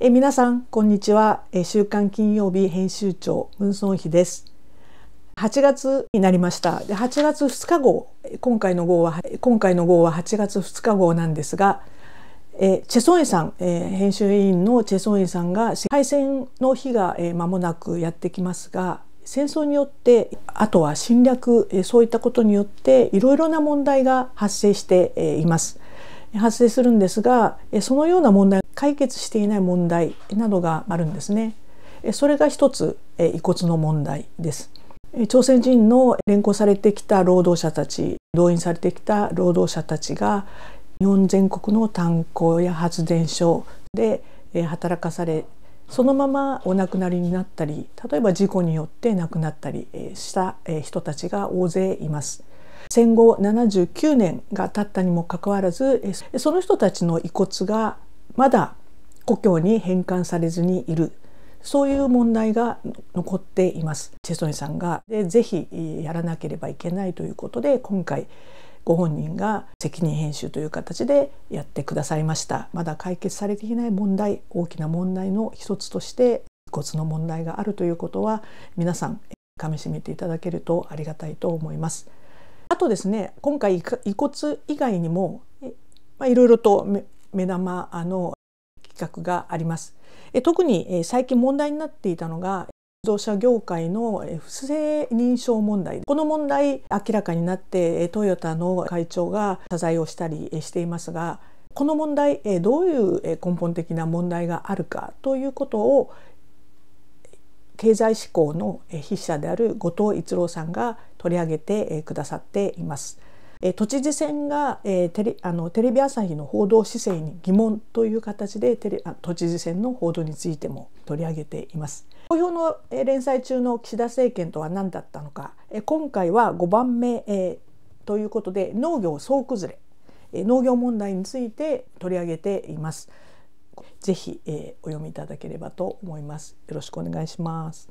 え皆さんこんにちは週刊金曜日編集長文ンソです8月になりましたで8月2日号今回の号は今回の号は8月2日号なんですがえチェソンイさん、え編集委員のチェソンイさんが敗戦の日が、え間もなくやってきますが戦争によってあとは侵略そういったことによっていろいろな問題が発生しています発生するんですがそのような問題解決していない問題などがあるんですね。それが一つ遺骨の問題です。朝鮮人の連行されてきた労働者たち動員されてきた労働者たちが日本全国の炭鉱や発電所で働かされそのままお亡くなりになったり例えば事故によって亡くなったりした人たちが大勢います。戦後79年が経ったにもかかわらずその人たちの遺骨がまだ故郷に返還されずにいるそういう問題が残っていますチェソニさんがでぜひやらなければいけないということで今回ご本人が責任編集という形でやってくださいましたまだ解決されていない問題大きな問題の一つとして遺骨の問題があるということは皆さんかみしめていただけるとありがたいと思いますあとですね今回遺骨以外にもまあ、いろいろと目玉の企画があります。特に最近問題になっていたのが自動車業界の不正認証問題この問題明らかになってトヨタの会長が謝罪をしたりしていますがこの問題どういう根本的な問題があるかということを経済志向の筆者である後藤逸郎さんが取り上げてくださっています。え都知事選が、えテレあのテレビ朝日の報道姿勢に疑問という形でテレあ都知事選の報道についても取り上げています。公表の連載中の岸田政権とは何だったのか、今回は5番目、ということで農業総崩れ、農業問題について取り上げています。ぜひ、お読みいただければと思います。よろしくお願いします。